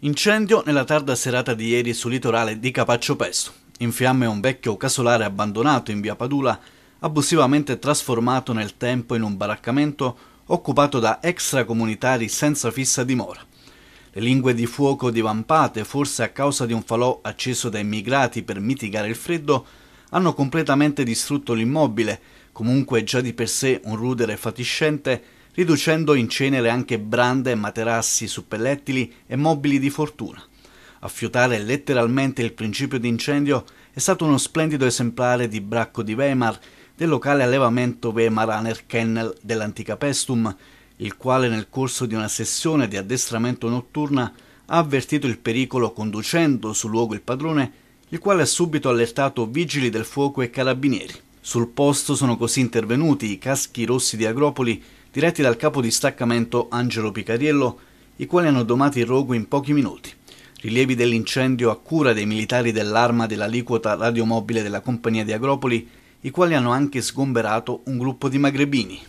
Incendio nella tarda serata di ieri sul litorale di Capaccio Pesto. In fiamme un vecchio casolare abbandonato in via Padula, abusivamente trasformato nel tempo in un baraccamento occupato da extracomunitari senza fissa dimora. Le lingue di fuoco divampate, forse a causa di un falò acceso da immigrati per mitigare il freddo, hanno completamente distrutto l'immobile, comunque già di per sé un rudere fatiscente riducendo in cenere anche brande, materassi, suppellettili e mobili di fortuna. A fiutare letteralmente il principio di incendio è stato uno splendido esemplare di bracco di Weimar del locale allevamento Weimar Aner Kennel dell'antica Pestum, il quale nel corso di una sessione di addestramento notturna ha avvertito il pericolo conducendo sul luogo il padrone, il quale ha subito allertato vigili del fuoco e carabinieri. Sul posto sono così intervenuti i caschi rossi di Agropoli, diretti dal capo distaccamento Angelo Picariello, i quali hanno domato il rogo in pochi minuti. Rilievi dell'incendio a cura dei militari dell'arma dell'aliquota radiomobile della compagnia di Agropoli, i quali hanno anche sgomberato un gruppo di magrebini.